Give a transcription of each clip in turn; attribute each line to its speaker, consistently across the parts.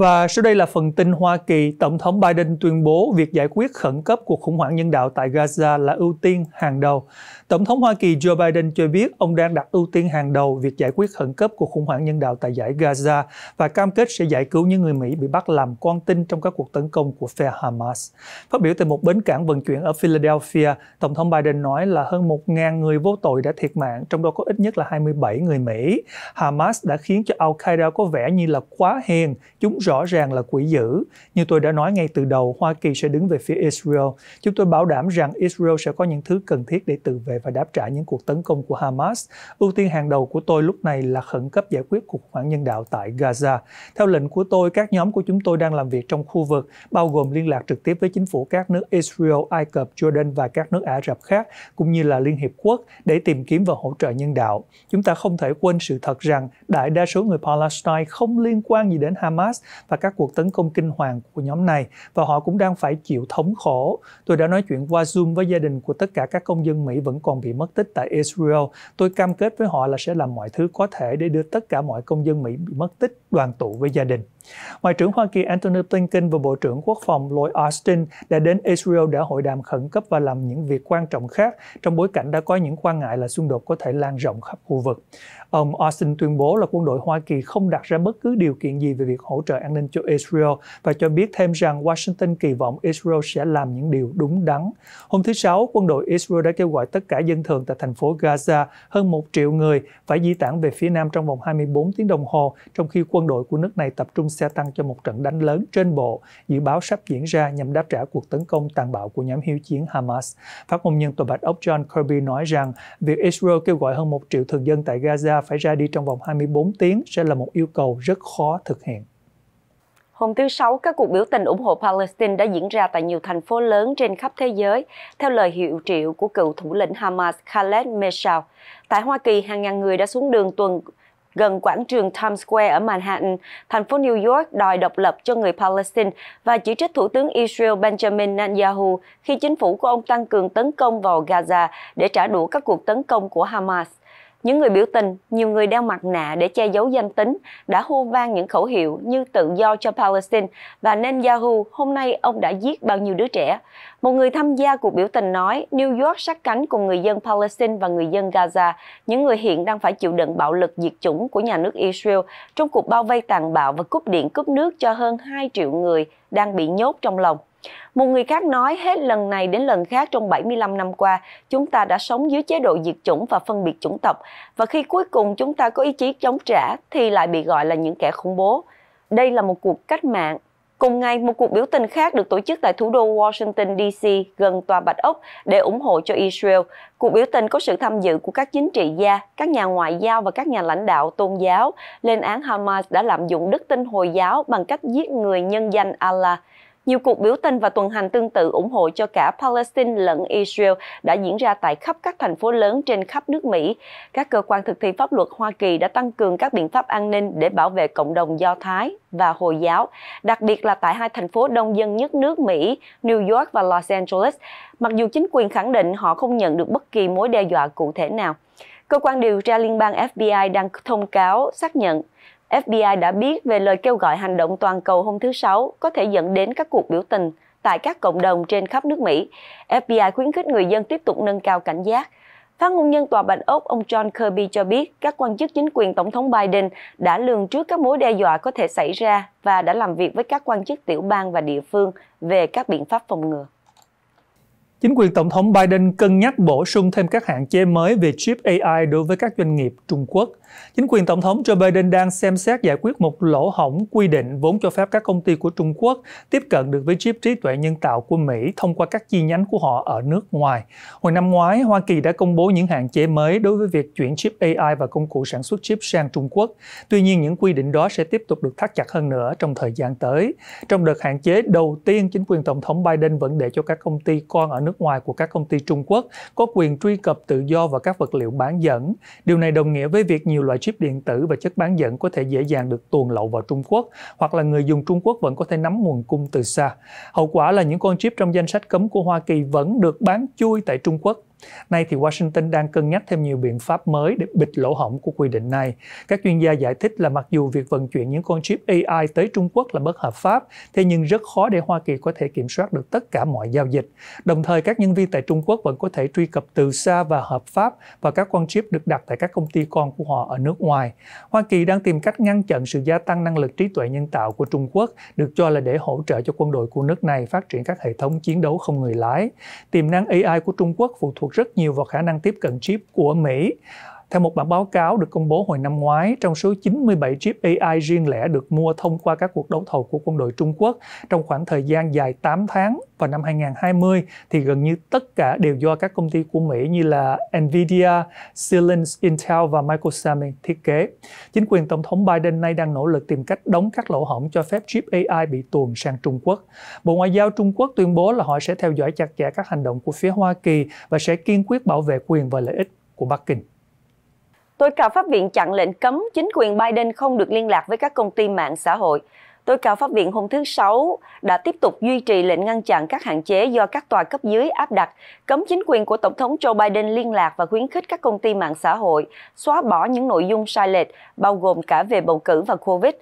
Speaker 1: Và sau đây là phần tin Hoa Kỳ, Tổng thống Biden tuyên bố việc giải quyết khẩn cấp cuộc khủng hoảng nhân đạo tại Gaza là ưu tiên hàng đầu. Tổng thống Hoa Kỳ Joe Biden cho biết ông đang đặt ưu tiên hàng đầu việc giải quyết khẩn cấp cuộc khủng hoảng nhân đạo tại giải Gaza và cam kết sẽ giải cứu những người Mỹ bị bắt làm con tin trong các cuộc tấn công của phe Hamas. Phát biểu tại một bến cảng vận chuyển ở Philadelphia, Tổng thống Biden nói là hơn 1.000 người vô tội đã thiệt mạng, trong đó có ít nhất là 27 người Mỹ. Hamas đã khiến cho Al-Qaeda có vẻ như là quá hiền, chúng rõ ràng là quỷ dữ. Như tôi đã nói ngay từ đầu, Hoa Kỳ sẽ đứng về phía Israel. Chúng tôi bảo đảm rằng Israel sẽ có những thứ cần thiết để tự vệ và đáp trả những cuộc tấn công của Hamas. Ưu tiên hàng đầu của tôi lúc này là khẩn cấp giải quyết cuộc khủng hoảng nhân đạo tại Gaza. Theo lệnh của tôi, các nhóm của chúng tôi đang làm việc trong khu vực, bao gồm liên lạc trực tiếp với chính phủ các nước Israel, Ai Cập, Jordan và các nước Ả Rập khác, cũng như là Liên Hiệp Quốc để tìm kiếm và hỗ trợ nhân đạo. Chúng ta không thể quên sự thật rằng đại đa số người Palestine không liên quan gì đến Hamas và các cuộc tấn công kinh hoàng của nhóm này và họ cũng đang phải chịu thống khổ. Tôi đã nói chuyện qua Zoom với gia đình của tất cả các công dân Mỹ vẫn còn còn bị mất tích tại Israel. Tôi cam kết với họ là sẽ làm mọi thứ có thể để đưa tất cả mọi công dân Mỹ bị mất tích đoàn tụ với gia đình. Ngoại trưởng Hoa Kỳ Antony Blinken và Bộ trưởng Quốc phòng Lloyd Austin đã đến Israel để hội đàm khẩn cấp và làm những việc quan trọng khác trong bối cảnh đã có những quan ngại là xung đột có thể lan rộng khắp khu vực. Ông Austin tuyên bố là quân đội Hoa Kỳ không đặt ra bất cứ điều kiện gì về việc hỗ trợ an ninh cho Israel và cho biết thêm rằng Washington kỳ vọng Israel sẽ làm những điều đúng đắn. Hôm thứ Sáu, quân đội Israel đã kêu gọi tất cả dân thường tại thành phố Gaza, hơn 1 triệu người phải di tản về phía nam trong vòng 24 tiếng đồng hồ, trong khi quân đội của nước này tập trung xe tăng cho một trận đánh lớn trên bộ, dự báo sắp diễn ra nhằm đáp trả cuộc tấn công tàn bạo của nhóm hiếu chiến Hamas. Phát ngôn nhân Tòa Bạch Ốc John Kirby nói rằng việc Israel kêu gọi hơn 1 triệu thường dân tại Gaza phải ra đi trong vòng 24 tiếng sẽ là một yêu cầu rất khó thực hiện.
Speaker 2: Hôm thứ Sáu, các cuộc biểu tình ủng hộ Palestine đã diễn ra tại nhiều thành phố lớn trên khắp thế giới, theo lời hiệu triệu của cựu thủ lĩnh Hamas Khaled Meshaal. Tại Hoa Kỳ, hàng ngàn người đã xuống đường tuần gần quảng trường Times Square ở Manhattan, thành phố New York đòi độc lập cho người Palestine và chỉ trích Thủ tướng Israel Benjamin Netanyahu khi chính phủ của ông tăng cường tấn công vào Gaza để trả đũa các cuộc tấn công của Hamas. Những người biểu tình, nhiều người đeo mặt nạ để che giấu danh tính, đã hô vang những khẩu hiệu như tự do cho Palestine và "Nên Yahoo hôm nay ông đã giết bao nhiêu đứa trẻ. Một người tham gia cuộc biểu tình nói New York sát cánh cùng người dân Palestine và người dân Gaza, những người hiện đang phải chịu đựng bạo lực diệt chủng của nhà nước Israel trong cuộc bao vây tàn bạo và cúp điện cúp nước cho hơn 2 triệu người đang bị nhốt trong lòng. Một người khác nói hết lần này đến lần khác trong 75 năm qua, chúng ta đã sống dưới chế độ diệt chủng và phân biệt chủng tộc, và khi cuối cùng chúng ta có ý chí chống trả thì lại bị gọi là những kẻ khủng bố. Đây là một cuộc cách mạng. Cùng ngày, một cuộc biểu tình khác được tổ chức tại thủ đô Washington DC gần tòa Bạch Ốc để ủng hộ cho Israel. Cuộc biểu tình có sự tham dự của các chính trị gia, các nhà ngoại giao và các nhà lãnh đạo tôn giáo lên án Hamas đã lạm dụng đức tin Hồi giáo bằng cách giết người nhân danh Allah. Nhiều cuộc biểu tình và tuần hành tương tự ủng hộ cho cả Palestine lẫn Israel đã diễn ra tại khắp các thành phố lớn trên khắp nước Mỹ. Các cơ quan thực thi pháp luật Hoa Kỳ đã tăng cường các biện pháp an ninh để bảo vệ cộng đồng Do Thái và Hồi giáo, đặc biệt là tại hai thành phố đông dân nhất nước Mỹ, New York và Los Angeles, mặc dù chính quyền khẳng định họ không nhận được bất kỳ mối đe dọa cụ thể nào. Cơ quan điều tra liên bang FBI đang thông cáo xác nhận FBI đã biết về lời kêu gọi hành động toàn cầu hôm thứ Sáu có thể dẫn đến các cuộc biểu tình tại các cộng đồng trên khắp nước Mỹ. FBI khuyến khích người dân tiếp tục nâng cao cảnh giác. Phát ngôn nhân Tòa Bạch Ốc ông John Kirby cho biết các quan chức chính quyền Tổng thống Biden đã lường trước các mối đe dọa có thể xảy ra và đã làm việc với các quan chức tiểu bang và địa phương về các biện pháp phòng ngừa.
Speaker 1: Chính quyền Tổng thống Biden cân nhắc bổ sung thêm các hạn chế mới về chip AI đối với các doanh nghiệp Trung Quốc. Chính quyền Tổng thống Joe Biden đang xem xét giải quyết một lỗ hỏng quy định vốn cho phép các công ty của Trung Quốc tiếp cận được với chip trí tuệ nhân tạo của Mỹ thông qua các chi nhánh của họ ở nước ngoài. Hồi năm ngoái, Hoa Kỳ đã công bố những hạn chế mới đối với việc chuyển chip AI và công cụ sản xuất chip sang Trung Quốc. Tuy nhiên, những quy định đó sẽ tiếp tục được thắt chặt hơn nữa trong thời gian tới. Trong đợt hạn chế đầu tiên, chính quyền Tổng thống Biden vẫn để cho các công ty con ở nước nước ngoài của các công ty Trung Quốc có quyền truy cập tự do vào các vật liệu bán dẫn. Điều này đồng nghĩa với việc nhiều loại chip điện tử và chất bán dẫn có thể dễ dàng được tuồn lậu vào Trung Quốc hoặc là người dùng Trung Quốc vẫn có thể nắm nguồn cung từ xa. Hậu quả là những con chip trong danh sách cấm của Hoa Kỳ vẫn được bán chui tại Trung Quốc Nay thì Washington đang cân nhắc thêm nhiều biện pháp mới để bịt lỗ hổng của quy định này. Các chuyên gia giải thích là mặc dù việc vận chuyển những con chip AI tới Trung Quốc là bất hợp pháp, thế nhưng rất khó để Hoa Kỳ có thể kiểm soát được tất cả mọi giao dịch. Đồng thời, các nhân viên tại Trung Quốc vẫn có thể truy cập từ xa và hợp pháp và các con chip được đặt tại các công ty con của họ ở nước ngoài. Hoa Kỳ đang tìm cách ngăn chặn sự gia tăng năng lực trí tuệ nhân tạo của Trung Quốc, được cho là để hỗ trợ cho quân đội của nước này phát triển các hệ thống chiến đấu không người lái. Tiềm năng AI của Trung Quốc phụ thuộc rất nhiều vào khả năng tiếp cận chip của Mỹ theo một bản báo cáo được công bố hồi năm ngoái, trong số 97 chip AI riêng lẻ được mua thông qua các cuộc đấu thầu của quân đội Trung Quốc trong khoảng thời gian dài 8 tháng vào năm 2020 thì gần như tất cả đều do các công ty của Mỹ như là Nvidia, Silence, Intel và Microsemi thiết kế. Chính quyền Tổng thống Biden nay đang nỗ lực tìm cách đóng các lỗ hổng cho phép chip AI bị tuồn sang Trung Quốc. Bộ Ngoại giao Trung Quốc tuyên bố là họ sẽ theo dõi chặt chẽ các hành động của phía Hoa Kỳ và sẽ kiên quyết bảo vệ quyền và lợi ích của Bắc Kinh
Speaker 2: tôi cao Pháp viện chặn lệnh cấm chính quyền Biden không được liên lạc với các công ty mạng xã hội. tôi cao Pháp viện hôm thứ Sáu đã tiếp tục duy trì lệnh ngăn chặn các hạn chế do các tòa cấp dưới áp đặt, cấm chính quyền của Tổng thống Joe Biden liên lạc và khuyến khích các công ty mạng xã hội xóa bỏ những nội dung sai lệch, bao gồm cả về bầu cử và COVID,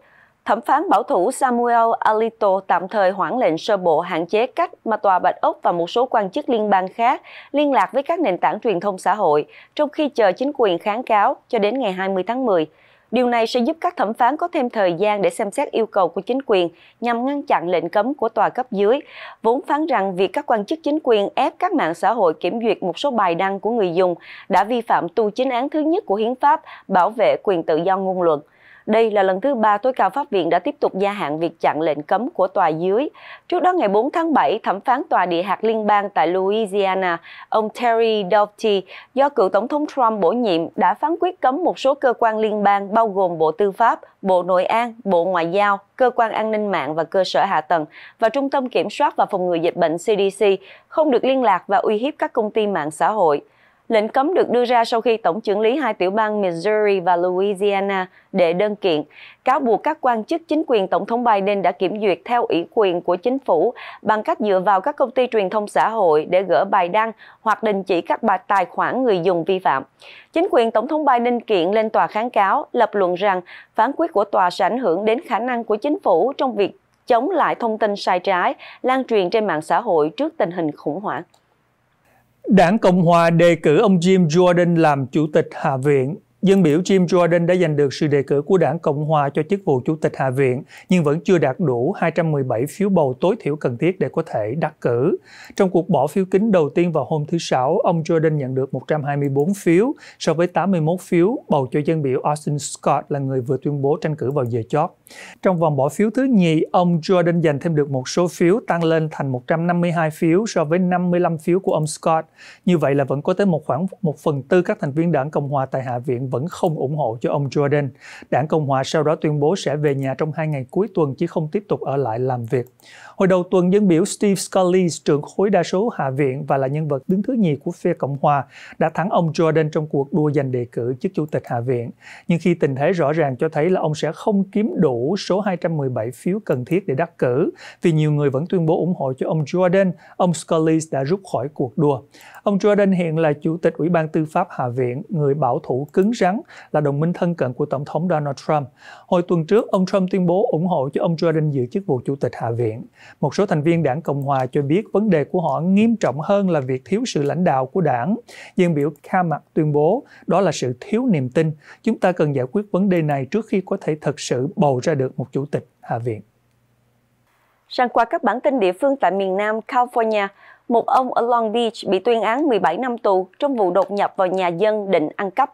Speaker 2: thẩm phán bảo thủ Samuel Alito tạm thời hoãn lệnh sơ bộ hạn chế cách mà Tòa Bạch Ốc và một số quan chức liên bang khác liên lạc với các nền tảng truyền thông xã hội, trong khi chờ chính quyền kháng cáo cho đến ngày 20 tháng 10. Điều này sẽ giúp các thẩm phán có thêm thời gian để xem xét yêu cầu của chính quyền nhằm ngăn chặn lệnh cấm của tòa cấp dưới, vốn phán rằng việc các quan chức chính quyền ép các mạng xã hội kiểm duyệt một số bài đăng của người dùng đã vi phạm tu chính án thứ nhất của hiến pháp bảo vệ quyền tự do ngôn luận. Đây là lần thứ ba tối cao pháp viện đã tiếp tục gia hạn việc chặn lệnh cấm của tòa dưới. Trước đó ngày 4 tháng 7, thẩm phán tòa địa hạt liên bang tại Louisiana, ông Terry Doughty, do cựu tổng thống Trump bổ nhiệm, đã phán quyết cấm một số cơ quan liên bang bao gồm Bộ Tư pháp, Bộ Nội an, Bộ Ngoại giao, Cơ quan An ninh mạng và Cơ sở Hạ tầng và Trung tâm Kiểm soát và Phòng ngừa Dịch bệnh CDC không được liên lạc và uy hiếp các công ty mạng xã hội. Lệnh cấm được đưa ra sau khi tổng trưởng lý hai tiểu bang Missouri và Louisiana đệ đơn kiện, cáo buộc các quan chức chính quyền Tổng thống Biden đã kiểm duyệt theo ủy quyền của chính phủ bằng cách dựa vào các công ty truyền thông xã hội để gỡ bài đăng hoặc đình chỉ các bài tài khoản người dùng vi phạm. Chính quyền Tổng thống Biden kiện lên tòa kháng cáo, lập luận rằng phán quyết của tòa sẽ ảnh hưởng đến khả năng của chính phủ trong việc chống lại thông tin sai trái lan truyền trên mạng xã hội trước tình hình khủng hoảng.
Speaker 1: Đảng Cộng hòa đề cử ông Jim Jordan làm chủ tịch Hạ viện. Dân biểu Jim Jordan đã giành được sự đề cử của đảng Cộng hòa cho chức vụ Chủ tịch Hạ viện, nhưng vẫn chưa đạt đủ 217 phiếu bầu tối thiểu cần thiết để có thể đắc cử. Trong cuộc bỏ phiếu kính đầu tiên vào hôm thứ Sáu, ông Jordan nhận được 124 phiếu so với 81 phiếu bầu cho dân biểu Austin Scott là người vừa tuyên bố tranh cử vào giờ chót. Trong vòng bỏ phiếu thứ nhì, ông Jordan giành thêm được một số phiếu tăng lên thành 152 phiếu so với 55 phiếu của ông Scott. Như vậy là vẫn có tới một khoảng 1 phần tư các thành viên đảng Cộng hòa tại Hạ viện vẫn vẫn không ủng hộ cho ông Jordan. Đảng Cộng hòa sau đó tuyên bố sẽ về nhà trong hai ngày cuối tuần chứ không tiếp tục ở lại làm việc. Hồi đầu tuần, dân biểu Steve Scalise, trưởng khối đa số Hạ viện và là nhân vật đứng thứ nhì của phe Cộng hòa, đã thắng ông Jordan trong cuộc đua giành đề cử chức chủ tịch Hạ viện. Nhưng khi tình thế rõ ràng cho thấy là ông sẽ không kiếm đủ số 217 phiếu cần thiết để đắc cử, vì nhiều người vẫn tuyên bố ủng hộ cho ông Jordan, ông Scalise đã rút khỏi cuộc đua. Ông Jordan hiện là chủ tịch Ủy ban Tư pháp Hạ viện, người bảo thủ cứng rắn là đồng minh thân cận của Tổng thống Donald Trump. Hồi tuần trước, ông Trump tuyên bố ủng hộ cho ông Jordan giữ chức vụ Chủ tịch Hạ viện. Một số thành viên đảng Cộng Hòa cho biết vấn đề của họ nghiêm trọng hơn là việc thiếu sự lãnh đạo của đảng. Dân biểu Kamak tuyên bố đó là sự thiếu niềm tin. Chúng ta cần giải quyết vấn đề này trước khi có thể thực sự bầu ra được một Chủ tịch Hạ viện.
Speaker 2: Sang qua các bản tin địa phương tại miền Nam California, một ông ở Long Beach bị tuyên án 17 năm tù trong vụ đột nhập vào nhà dân định ăn cắp.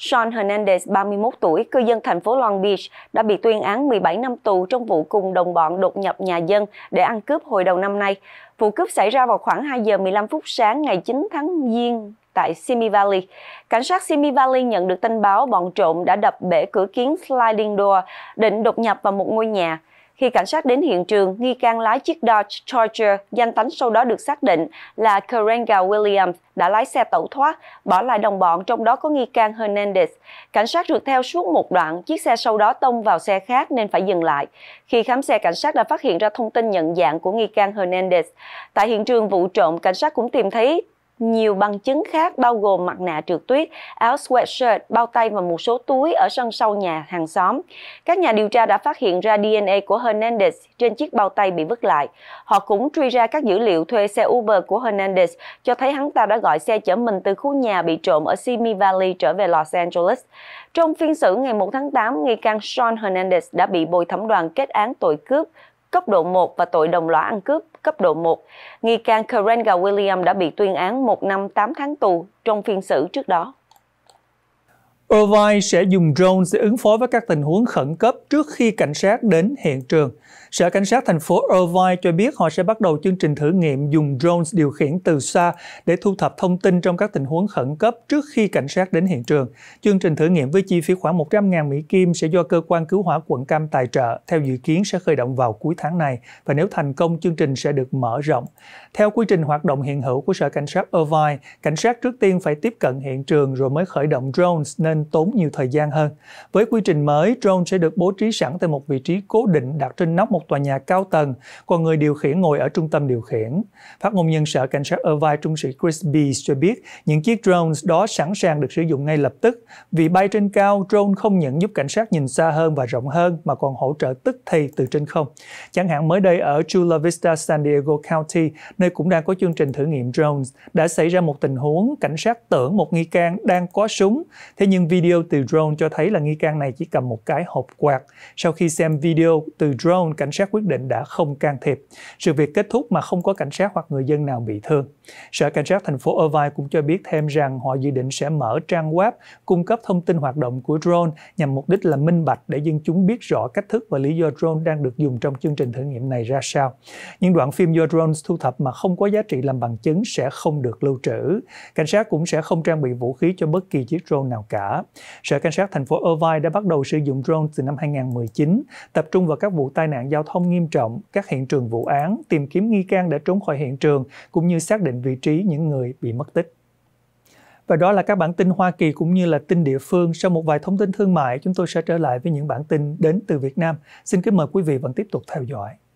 Speaker 2: Sean Hernandez, 31 tuổi, cư dân thành phố Long Beach, đã bị tuyên án 17 năm tù trong vụ cùng đồng bọn đột nhập nhà dân để ăn cướp hồi đầu năm nay. Vụ cướp xảy ra vào khoảng 2 giờ 15 phút sáng ngày 9 tháng Giêng tại Simi Valley. Cảnh sát Simi Valley nhận được tin báo bọn trộm đã đập bể cửa kính, sliding door, định đột nhập vào một ngôi nhà. Khi cảnh sát đến hiện trường, nghi can lái chiếc Dodge Charger, danh tánh sau đó được xác định là Karenga Williams, đã lái xe tẩu thoát, bỏ lại đồng bọn trong đó có nghi can Hernandez. Cảnh sát rượt theo suốt một đoạn, chiếc xe sau đó tông vào xe khác nên phải dừng lại. Khi khám xe, cảnh sát đã phát hiện ra thông tin nhận dạng của nghi can Hernandez. Tại hiện trường vụ trộm, cảnh sát cũng tìm thấy nhiều bằng chứng khác bao gồm mặt nạ trượt tuyết, áo sweatshirt, bao tay và một số túi ở sân sau nhà hàng xóm. Các nhà điều tra đã phát hiện ra DNA của Hernandez trên chiếc bao tay bị vứt lại. Họ cũng truy ra các dữ liệu thuê xe Uber của Hernandez cho thấy hắn ta đã gọi xe chở mình từ khu nhà bị trộm ở Simi Valley trở về Los Angeles. Trong phiên xử ngày 1 tháng 8, nghi can Sean Hernandez đã bị bồi thẩm đoàn kết án tội cướp cấp độ 1 và tội đồng lõa ăn cướp cấp độ 1. Nghi can Karenga William đã bị tuyên án 1 năm 8 tháng tù trong phiên xử trước đó.
Speaker 1: Irvine sẽ dùng drone để ứng phó với các tình huống khẩn cấp trước khi cảnh sát đến hiện trường. Sở Cảnh sát thành phố Irvine cho biết họ sẽ bắt đầu chương trình thử nghiệm dùng drones điều khiển từ xa để thu thập thông tin trong các tình huống khẩn cấp trước khi cảnh sát đến hiện trường. Chương trình thử nghiệm với chi phí khoảng 100.000 Mỹ Kim sẽ do cơ quan cứu hỏa quận Cam tài trợ, theo dự kiến sẽ khởi động vào cuối tháng này và nếu thành công chương trình sẽ được mở rộng. Theo quy trình hoạt động hiện hữu của Sở Cảnh sát Irvine, cảnh sát trước tiên phải tiếp cận hiện trường rồi mới khởi động drones nên tốn nhiều thời gian hơn. Với quy trình mới, drone sẽ được bố trí sẵn tại một vị trí cố định đặt trên nóc một một tòa nhà cao tầng, còn người điều khiển ngồi ở trung tâm điều khiển. Phát ngôn nhân sở cảnh sát Irvine Trung sĩ Chris Bees cho biết những chiếc drones đó sẵn sàng được sử dụng ngay lập tức. Vì bay trên cao, drone không những giúp cảnh sát nhìn xa hơn và rộng hơn mà còn hỗ trợ tức thì từ trên không. Chẳng hạn mới đây ở Chula Vista San Diego County, nơi cũng đang có chương trình thử nghiệm drones, đã xảy ra một tình huống cảnh sát tưởng một nghi can đang có súng. Thế nhưng video từ drone cho thấy là nghi can này chỉ cầm một cái hộp quạt. Sau khi xem video từ drone, cảnh cảnh sát quyết định đã không can thiệp. Sự việc kết thúc mà không có cảnh sát hoặc người dân nào bị thương. Sở Cảnh sát thành phố Irvine cũng cho biết thêm rằng họ dự định sẽ mở trang web cung cấp thông tin hoạt động của drone nhằm mục đích là minh bạch để dân chúng biết rõ cách thức và lý do drone đang được dùng trong chương trình thử nghiệm này ra sao. Những đoạn phim do drone thu thập mà không có giá trị làm bằng chứng sẽ không được lưu trữ. Cảnh sát cũng sẽ không trang bị vũ khí cho bất kỳ chiếc drone nào cả. Sở Cảnh sát thành phố Irvine đã bắt đầu sử dụng drone từ năm 2019, tập trung vào các vụ tai nạn giao giao thông nghiêm trọng, các hiện trường vụ án, tìm kiếm nghi can đã trốn khỏi hiện trường, cũng như xác định vị trí những người bị mất tích. Và đó là các bản tin Hoa Kỳ cũng như là tin địa phương. Sau một vài thông tin thương mại, chúng tôi sẽ trở lại với những bản tin đến từ Việt Nam. Xin kính mời quý vị vẫn tiếp tục theo dõi.